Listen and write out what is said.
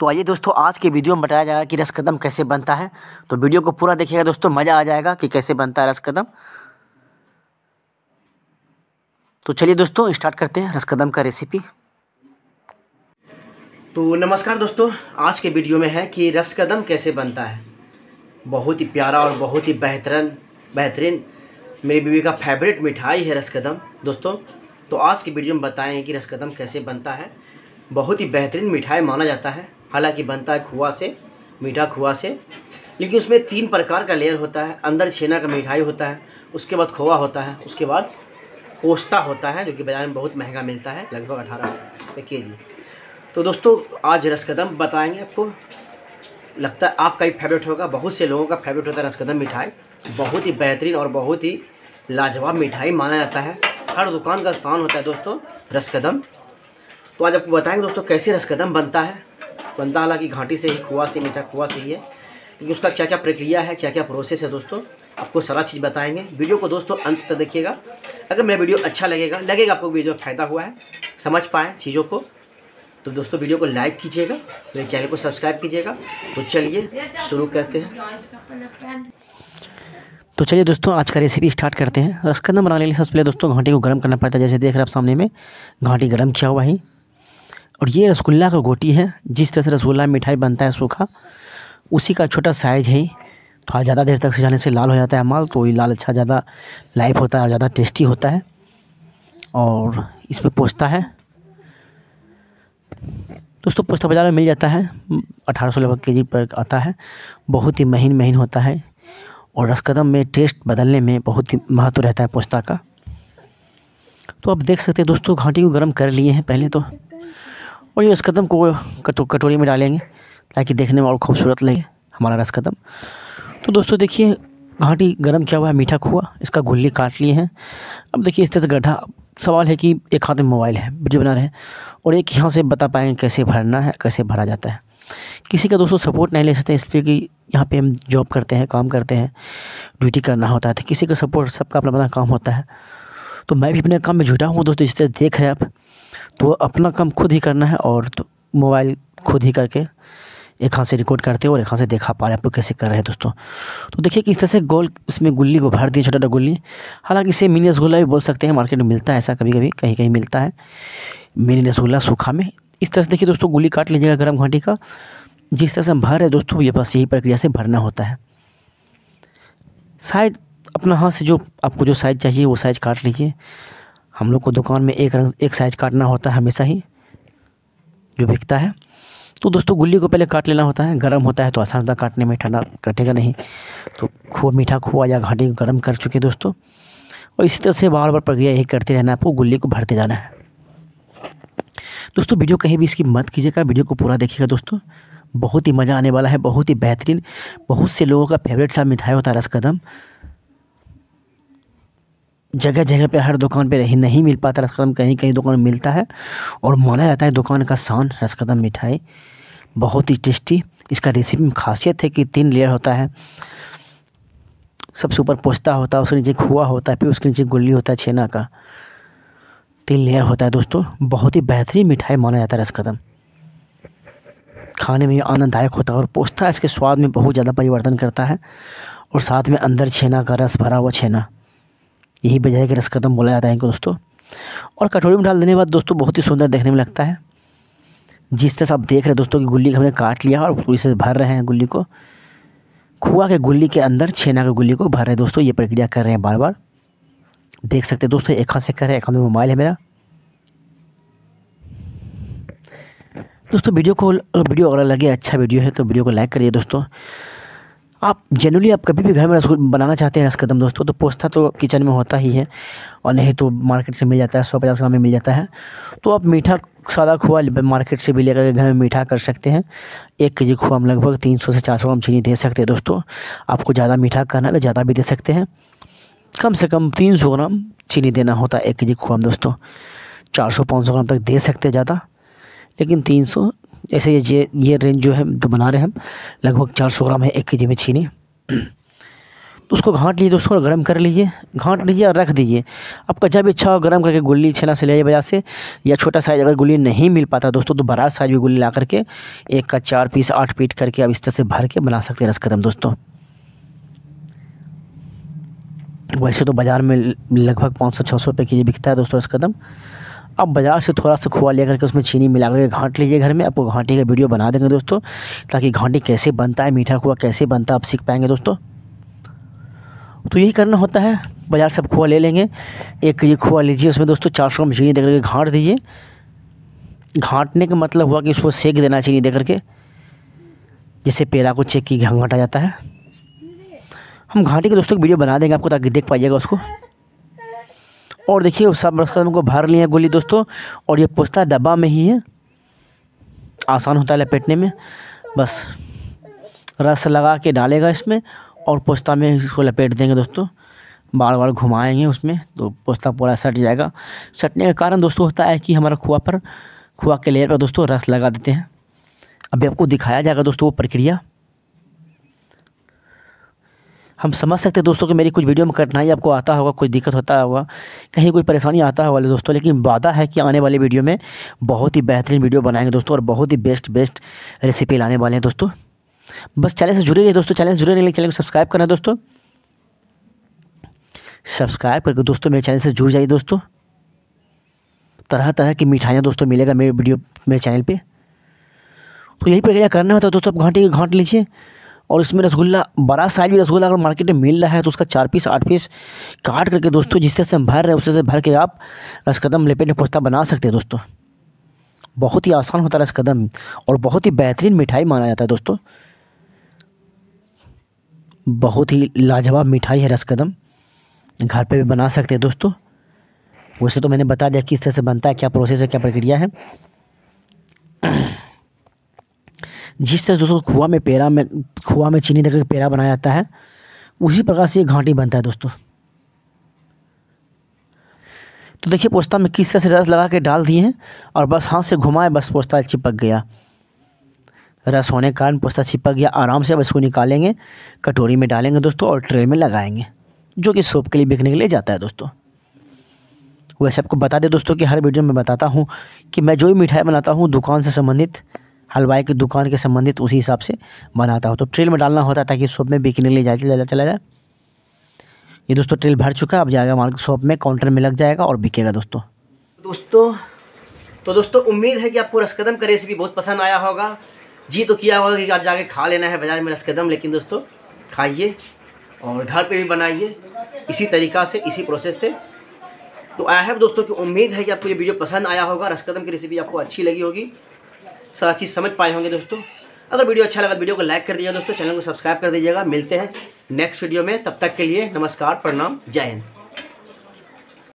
तो आइए दोस्तों आज के वीडियो में बताया जाएगा कि रस कदम कैसे बनता है तो वीडियो को पूरा देखिएगा दोस्तों मज़ा आ जाएगा कि कैसे बनता है रस कदम तो चलिए दोस्तों स्टार्ट करते हैं रस कदम का रेसिपी तो नमस्कार दोस्तों आज के वीडियो में है कि रस कदम कैसे बनता है बहुत ही प्यारा और बहुत ही बेहतरन बेहतरीन मेरी बीवी का फेवरेट मिठाई है रस कदम दोस्तों तो आज के वीडियो में बताएं कि रस कदम कैसे बनता है बहुत ही बेहतरीन मिठाई माना जाता है हालांकि बनता है खोआ से मीठा खोआ से लेकिन उसमें तीन प्रकार का लेयर होता है अंदर छेना का मिठाई होता है उसके बाद खोआ होता है उसके बाद पोस्ता होता है जो कि बाज़ार में बहुत महंगा मिलता है लगभग अठारह सौ रुपये के जी तो दोस्तों आज रसकदम बताएंगे आपको लगता है आपका ही फेवरेट होगा बहुत से लोगों का फेवरेट होता है रसकदम मिठाई बहुत ही बेहतरीन और बहुत ही लाजवाब मिठाई माना जाता है हर दुकान का शान होता है दोस्तों रसकदम तो आज आपको बताएंगे दोस्तों कैसे रसकदम बनता है बनता हालांकि घाटी से ही खुआ से मीठा खुआ से ही है क्योंकि उसका क्या क्या प्रक्रिया है क्या क्या प्रोसेस है दोस्तों आपको सारा चीज़ बताएंगे वीडियो को दोस्तों अंत तक देखिएगा अगर मेरा वीडियो अच्छा लगेगा लगेगा आपको वीडियो फ़ायदा हुआ है समझ पाएँ चीज़ों को तो दोस्तों वीडियो को लाइक कीजिएगा मेरे चैनल को सब्सक्राइब कीजिएगा तो चलिए शुरू करते हैं तो चलिए दोस्तों आज का रेसिपी स्टार्ट करते हैं रसकदम बनाने के लिए सबसे पहले दोस्तों घाटी को गर्म करना पड़ता है जैसे देख रहे आप सामने में घाटी गर्म किया हुआ है और ये रसगुल्ला का गोटी है जिस तरह से रसगुल्ला मिठाई बनता है सूखा उसी का छोटा साइज है थोड़ा तो ज़्यादा देर तक जाने से लाल हो जाता है माल तो ये लाल अच्छा ज़्यादा लाइफ होता है और ज़्यादा टेस्टी होता है और इसमें पोस्ता है दोस्तों पोस्ता बाज़ार में मिल जाता है अठारह सौ लगभग के जी पर आता है बहुत ही महीन महीन होता है और रसकदम में टेस्ट बदलने में बहुत ही महत्व रहता है पोस्ता का तो आप देख सकते हैं दोस्तों घाटी को गर्म कर लिए हैं पहले तो और ये रसकदम को कटो, कटोरी में डालेंगे ताकि देखने में और खूबसूरत लगे हमारा रसकदम तो दोस्तों देखिए घाटी गर्म क्या हुआ है मीठा खुआ इसका गुल्ली काट लिए हैं अब देखिए इस तरह से गड्ढा सवाल है कि एक हाथ में मोबाइल है वीडियो बना रहे हैं और एक यहाँ से बता पाएंगे कैसे भरना है कैसे भरा जाता है किसी का दोस्तों सपोर्ट नहीं ले सकते इसलिए कि यहाँ पे हम जॉब करते हैं काम करते हैं ड्यूटी करना होता है तो किसी का सपोर्ट सबका अपना अपना काम होता है तो मैं भी अपने काम में जुटा हूँ दोस्तों इस तरह देख रहे हैं आप तो अपना काम खुद ही करना है और तो मोबाइल खुद ही करके एक हाथ से रिकॉर्ड करते हो और एक हाथ से देखा पा रहे आप कैसे कर रहे हैं दोस्तों तो देखिए किस तरह से गोल इसमें गुल्ली को भर दिए छोटा छोटा गुल्ली हालांकि इसे मिनी रसगुल्ला भी बोल सकते हैं मार्केट में मिलता है ऐसा कभी कभी कहीं कहीं मिलता है मिनी रसगुल्ला सूखा में इस तरह से देखिए दोस्तों गुल्ली काट लीजिएगा गर्म घाटी का जिस तरह से भर रहे दोस्तों ये बस यही प्रक्रिया से भरना होता है शायद अपना हाथ से जो आपको जो साइज़ चाहिए वो साइज़ काट लीजिए हम लोग को दुकान में एक रंग एक साइज़ काटना होता है हमेशा ही जो बिकता है तो दोस्तों गुल्ली को पहले काट लेना होता है गर्म होता है तो आसान होता है काटने में ठंडा कटेगा नहीं तो खोआ मीठा खोआ या घाटी गर्म कर चुके दोस्तों और इसी तरह से बार बार प्रक्रिया यही करते रहना आपको गुल्ली को भरते जाना है दोस्तों वीडियो कहीं भी इसकी मत कीजिएगा वीडियो को पूरा देखिएगा दोस्तों बहुत ही मज़ा आने वाला है बहुत ही बेहतरीन बहुत से लोगों का फेवरेट सा मिठाई होता है रस कदम जगह जगह पे हर दुकान पे नहीं नहीं मिल पाता रसकदम कहीं कहीं दुकान मिलता है और माना जाता है दुकान का शान रसकदम मिठाई बहुत ही टेस्टी इसका रेसिपी में खासियत है कि तीन लेयर होता है सबसे ऊपर पोस्ता होता है उसके नीचे खुआ होता है फिर उसके नीचे गुल्ली होता है छेना का तीन लेयर होता है दोस्तों बहुत ही बेहतरीन मिठाई माना जाता है रसकदम खाने में आनंददायक होता है और पोस्ता इसके स्वाद में बहुत ज़्यादा परिवर्तन करता है और साथ में अंदर छेना का रस भरा हुआ छेना यही वजह है कि रस कदम बोला जाता है इनको दोस्तों और कटोरी में डाल देने के बाद दोस्तों बहुत ही सुंदर देखने में लगता है जिस तरह से आप देख रहे हैं दोस्तों कि गुल्ली हमने काट लिया और पूरी से भर रहे हैं गुल्ली को खुआ के गुल्ली के अंदर छेना के गुल्ली को भर रहे हैं दोस्तों ये प्रक्रिया कर रहे हैं बार बार देख सकते हैं दोस्तों एक हाथ से कर रहे हैं एक हाथ में मोबाइल है मेरा दोस्तों वीडियो को वीडियो अगर लगे अच्छा वीडियो है तो वीडियो को लाइक करिए दोस्तों आप जनरली आप कभी भी घर में रसगुल बनाना चाहते हैं रसकदम दोस्तों तो पोस्ता तो किचन में होता ही है और नहीं तो मार्केट से मिल जाता है सौ पचास ग्राम में मिल जाता है तो आप मीठा सादा खोआ मार्केट से भी लेकर घर में मीठा कर सकते हैं एक के जी खोआ हम लगभग तीन सौ से चार सौ ग्राम चीनी दे सकते हैं दोस्तों आपको ज़्यादा मीठा करना है तो ज़्यादा भी दे सकते हैं कम से कम तीन सौ ग्राम चीनी देना होता है एक के जी खोआ में दोस्तों चार सौ पाँच सौ ग्राम तक दे सकते हैं ज़्यादा लेकिन तीन सौ जैसे ये ये रेंज जो है जो बना रहे हैं हम लगभग चार सौ ग्राम है एक के में छीनी तो उसको घाट लीजिए दोस्तों और गर्म कर लीजिए घाट लीजिए और रख दीजिए आपका जब अच्छा हो गर्म करके गुल्ली छेना से ले आइए से या छोटा साइज अगर गुल्ली नहीं मिल पाता दोस्तों तो बड़ा साइज भी गुल्ली ला करके एक का चार पीस आठ पीट करके आप इस तरह से भर के बना सकते हैं रसकदम दोस्तों वैसे तो बाज़ार में लगभग पाँच सौ छः सौ रुपये के जी बिकता है दोस्तों रसकदम आप बाज़ार से थोड़ा सा खोआ ले करके उसमें चीनी मिला करके घाट लीजिए घर में आपको घाटी का वीडियो बना देंगे दोस्तों ताकि घाटी कैसे बनता है मीठा खोआ कैसे बनता है आप सीख पाएंगे दोस्तों तो यही करना होता है बाज़ार से आप खोआ ले लेंगे एक जी खोआ लीजिए उसमें दोस्तों चार सौ ग्राम चीनी दे करके घाट दीजिए घाटने का मतलब हुआ कि उसको सेक देना चीनी दे करके जैसे पेड़ा को चेक की घाटा जाता है हम घाटी के दोस्तों की वीडियो बना देंगे आपको ताकि देख पाइएगा उसको और देखिए सब मस्कदम को भर लिए गोली दोस्तों और ये पोस्ता डब्बा में ही है आसान होता है लपेटने में बस रस लगा के डालेगा इसमें और पोस्ता में इसको लपेट देंगे दोस्तों बार बार घुमाएंगे उसमें तो पोस्ता पूरा सट जाएगा सटने का कारण दोस्तों होता है कि हमारा खुआ पर खुआ के लेयर पर दोस्तों रस लगा देते हैं अभी आपको दिखाया जाएगा दोस्तों वो प्रक्रिया हम समझ सकते हैं दोस्तों कि मेरी कुछ वीडियो में कठिनाई आपको आता होगा कुछ दिक्कत होता होगा कहीं कोई परेशानी आता होगा दोस्तों लेकिन वादा है कि आने वाली वीडियो में बहुत ही बेहतरीन वीडियो बनाएंगे दोस्तों और बहुत ही बेस्ट बेस्ट रेसिपी लाने वाले हैं दोस्तों बस चैनल से जुड़े रहिए दोस्तों चैनल से जुड़े रहिए चैनल को सब्सक्राइब करना दोस्तों सब्सक्राइब करके दोस्तों मेरे चैनल से जुड़ जाइए दोस्तों तरह तरह की मिठाइयाँ दोस्तों मिलेगा मेरे वीडियो मेरे चैनल पर तो यही प्रक्रिया करना होता है तो दोस्तों आप घाटी घाट लीजिए और इसमें रसगुल्ला बड़ा साइज भी रसगुल्ला अगर मार्केट में मिल रहा है तो उसका चार पीस आठ पीस काट करके दोस्तों जिस तरह से हम भर रहे हैं उससे भर के आप रसकदम लपेट पोस्ता बना सकते हैं दोस्तों बहुत ही आसान होता है रसकदम और बहुत ही बेहतरीन मिठाई माना जाता है दोस्तों बहुत ही लाजवाब मिठाई है रसकदम घर पर भी बना सकते हैं दोस्तों वैसे तो मैंने बता दिया किस तरह से बनता है क्या प्रोसेस है क्या प्रक्रिया है जिस तरह दोस्तों खोआ में पेड़ा में खोआ में चीनी देकर पेड़ा बनाया जाता है उसी प्रकार से ये घाटी बनता है दोस्तों तो देखिए पोस्ता में किस तरह से रस लगा के डाल दिए हैं और बस हाथ से घुमाए बस पोस्ता चिपक गया रस होने के कारण पोस्ता चिपक गया आराम से अब इसको निकालेंगे कटोरी में डालेंगे दोस्तों और ट्रे में लगाएंगे जो कि सूप के लिए बिकने के लिए जाता है दोस्तों वैसे आपको बता दें दोस्तों कि हर वीडियो में बताता हूँ कि मैं जो भी मिठाई बनाता हूँ दुकान से संबंधित हलवाई की दुकान के संबंधित उसी हिसाब से बनाता हूँ तो ट्रेल में डालना होता है ताकि शॉप में बिकने ले जाए चला जाए ये दोस्तों ट्रेल भर चुका है अब जाएगा मार्केट शॉप में काउंटर में लग जाएगा और बिकेगा दोस्तों दोस्तों तो दोस्तों उम्मीद है कि आपको रसकदम का रेसिपी बहुत पसंद आया होगा जी तो किया होगा कि आप जाके खा लेना है बाज़ार में रसकदम लेकिन दोस्तों खाइए और घर पर भी बनाइए इसी तरीका से इसी प्रोसेस से तो आई है दोस्तों की उम्मीद है कि आपको ये वीडियो पसंद आया होगा रसकदम की रेसिपी आपको अच्छी लगी होगी सारा चीज़ समझ पाए होंगे दोस्तों अगर वीडियो अच्छा लगा तो वीडियो को लाइक कर दीजिएगा दोस्तों चैनल को सब्सक्राइब कर दीजिएगा मिलते हैं नेक्स्ट वीडियो में तब तक के लिए नमस्कार प्रणाम जय हिंद